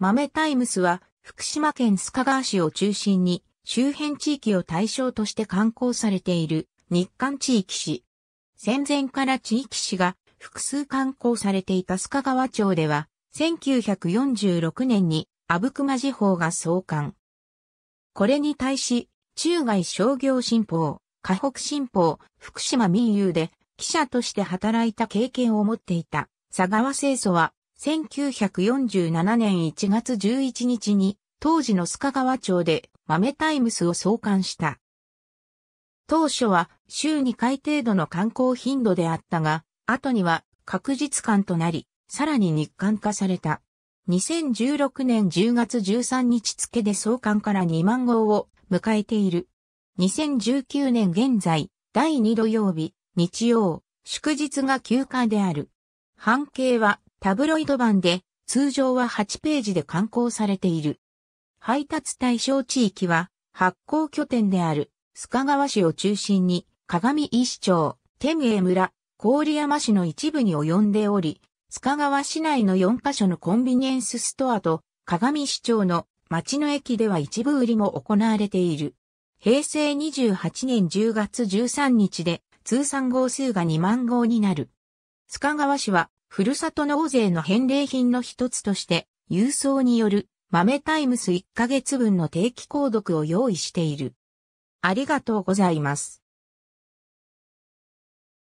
豆タイムスは福島県須賀川市を中心に周辺地域を対象として刊行されている日韓地域誌。戦前から地域誌が複数刊行されていた須賀川町では1946年に阿武隈地方が創刊。これに対し中外商業新報、河北新報、福島民友で記者として働いた経験を持っていた佐川清楚は1947年1月11日に、当時の須賀川町で豆タイムスを創刊した。当初は週2回程度の観光頻度であったが、後には確実感となり、さらに日刊化された。2016年10月13日付で創刊から2万号を迎えている。2019年現在、第2土曜日、日曜、祝日が休暇である。半径はタブロイド版で通常は8ページで刊行されている。配達対象地域は発行拠点である須賀川市を中心に鏡石町、天栄村、郡山市の一部に及んでおり、須賀川市内の4カ所のコンビニエンスストアと鏡市町の町の駅では一部売りも行われている。平成28年10月13日で通算号数が2万号になる。須賀川市はふるさと納税の返礼品の一つとして、郵送による豆タイムス1ヶ月分の定期購読を用意している。ありがとうございます。